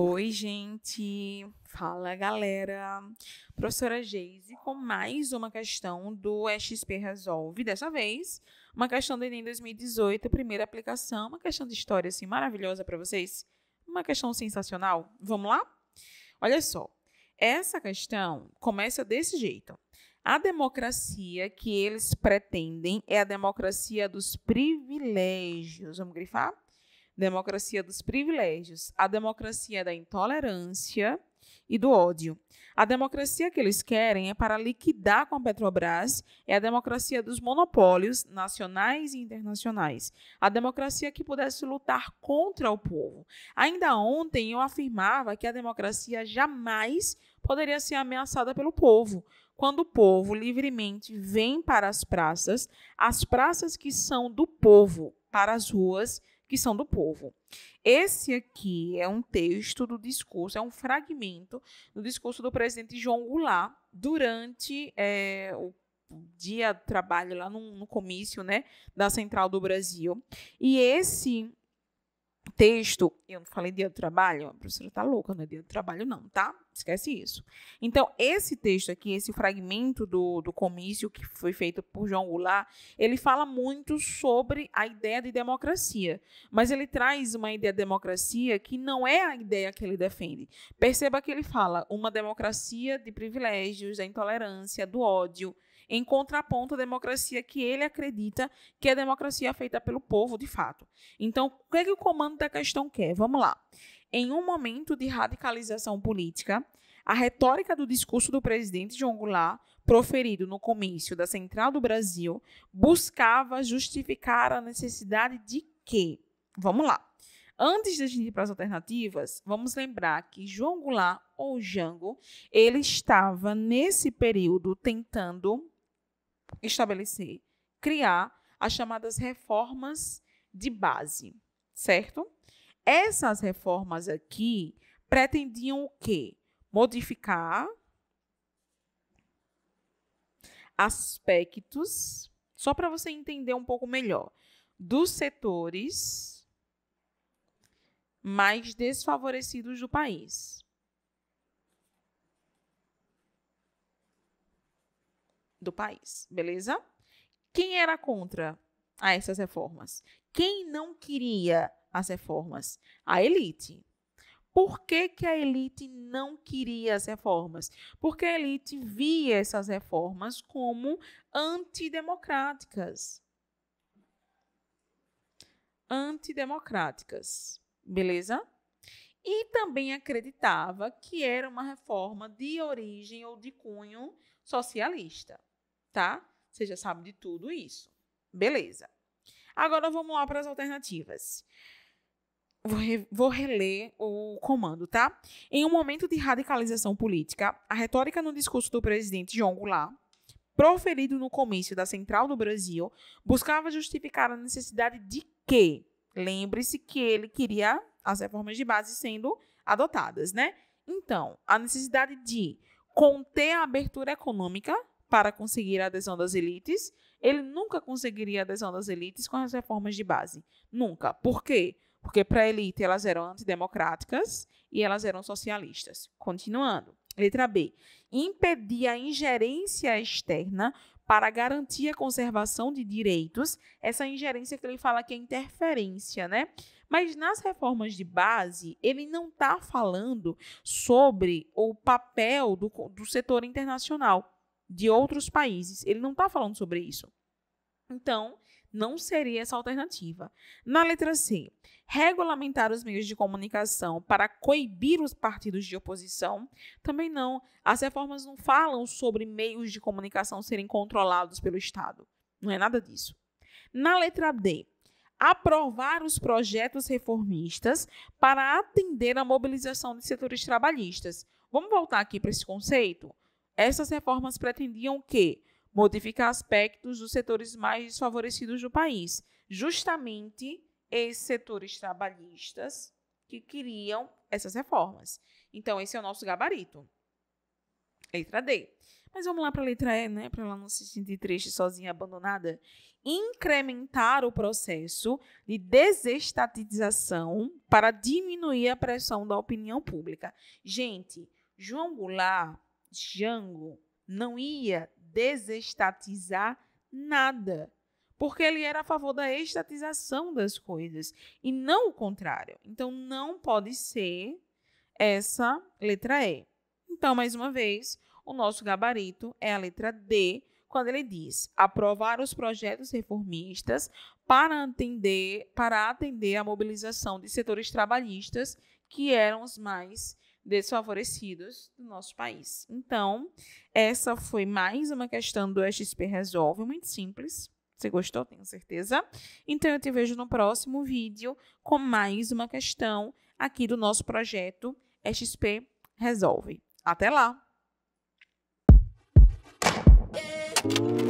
Oi, gente. Fala, galera. Professora Geise com mais uma questão do XP Resolve. Dessa vez, uma questão do Enem 2018, primeira aplicação. Uma questão de história assim maravilhosa para vocês. Uma questão sensacional. Vamos lá? Olha só. Essa questão começa desse jeito. A democracia que eles pretendem é a democracia dos privilégios. Vamos grifar? democracia dos privilégios, a democracia da intolerância e do ódio. A democracia que eles querem é para liquidar com a Petrobras, é a democracia dos monopólios nacionais e internacionais. A democracia que pudesse lutar contra o povo. Ainda ontem eu afirmava que a democracia jamais poderia ser ameaçada pelo povo. Quando o povo livremente vem para as praças, as praças que são do povo para as ruas que são do povo. Esse aqui é um texto do discurso, é um fragmento do discurso do presidente João Goulart durante é, o dia de trabalho lá no, no comício né, da Central do Brasil. E esse texto, eu não falei dia do trabalho, a professora está louca, não é dia do trabalho não, tá? Esquece isso. Então, esse texto aqui, esse fragmento do, do comício que foi feito por João Goulart, ele fala muito sobre a ideia de democracia, mas ele traz uma ideia de democracia que não é a ideia que ele defende. Perceba que ele fala uma democracia de privilégios, da intolerância, do ódio, em contraponto à democracia que ele acredita que é democracia feita pelo povo de fato. Então, o que, é que o comando da questão quer? Vamos lá. Em um momento de radicalização política, a retórica do discurso do presidente João Goulart, proferido no comício da Central do Brasil, buscava justificar a necessidade de quê? Vamos lá. Antes de a gente ir para as alternativas, vamos lembrar que João Goulart ou Jango, ele estava nesse período tentando estabelecer, criar as chamadas reformas de base, certo? Essas reformas aqui pretendiam o quê? Modificar aspectos, só para você entender um pouco melhor, dos setores mais desfavorecidos do país. do país, beleza? Quem era contra a essas reformas? Quem não queria as reformas? A elite. Por que, que a elite não queria as reformas? Porque a elite via essas reformas como antidemocráticas. Antidemocráticas, beleza? e também acreditava que era uma reforma de origem ou de cunho socialista, tá? Você já sabe de tudo isso. Beleza. Agora vamos lá para as alternativas. Vou, re vou reler o comando, tá? Em um momento de radicalização política, a retórica no discurso do presidente João Goulart proferido no comício da Central do Brasil, buscava justificar a necessidade de que, lembre-se que ele queria as reformas de base sendo adotadas, né? Então, a necessidade de conter a abertura econômica para conseguir a adesão das elites, ele nunca conseguiria a adesão das elites com as reformas de base. Nunca. Por quê? Porque para a elite elas eram antidemocráticas e elas eram socialistas. Continuando. Letra B. Impedir a ingerência externa para garantir a conservação de direitos. Essa ingerência que ele fala que é interferência, né? Mas nas reformas de base, ele não está falando sobre o papel do, do setor internacional de outros países. Ele não está falando sobre isso. Então, não seria essa alternativa. Na letra C, regulamentar os meios de comunicação para coibir os partidos de oposição, também não. As reformas não falam sobre meios de comunicação serem controlados pelo Estado. Não é nada disso. Na letra D, aprovar os projetos reformistas para atender à mobilização dos setores trabalhistas. Vamos voltar aqui para esse conceito? Essas reformas pretendiam que modificar aspectos dos setores mais desfavorecidos do país, justamente esses setores trabalhistas que queriam essas reformas. Então, esse é o nosso gabarito. Letra D. Mas vamos lá para a letra E, né? Para ela não se sentir triste, sozinha, abandonada incrementar o processo de desestatização para diminuir a pressão da opinião pública. Gente, João Goulart, Jango, não ia desestatizar nada, porque ele era a favor da estatização das coisas e não o contrário. Então, não pode ser essa letra E. Então, mais uma vez, o nosso gabarito é a letra D, quando ele diz aprovar os projetos reformistas para atender, para atender a mobilização de setores trabalhistas que eram os mais desfavorecidos do nosso país. Então, essa foi mais uma questão do XP Resolve, muito simples. Você gostou, tenho certeza. Então, eu te vejo no próximo vídeo com mais uma questão aqui do nosso projeto XP Resolve. Até lá! Thank you.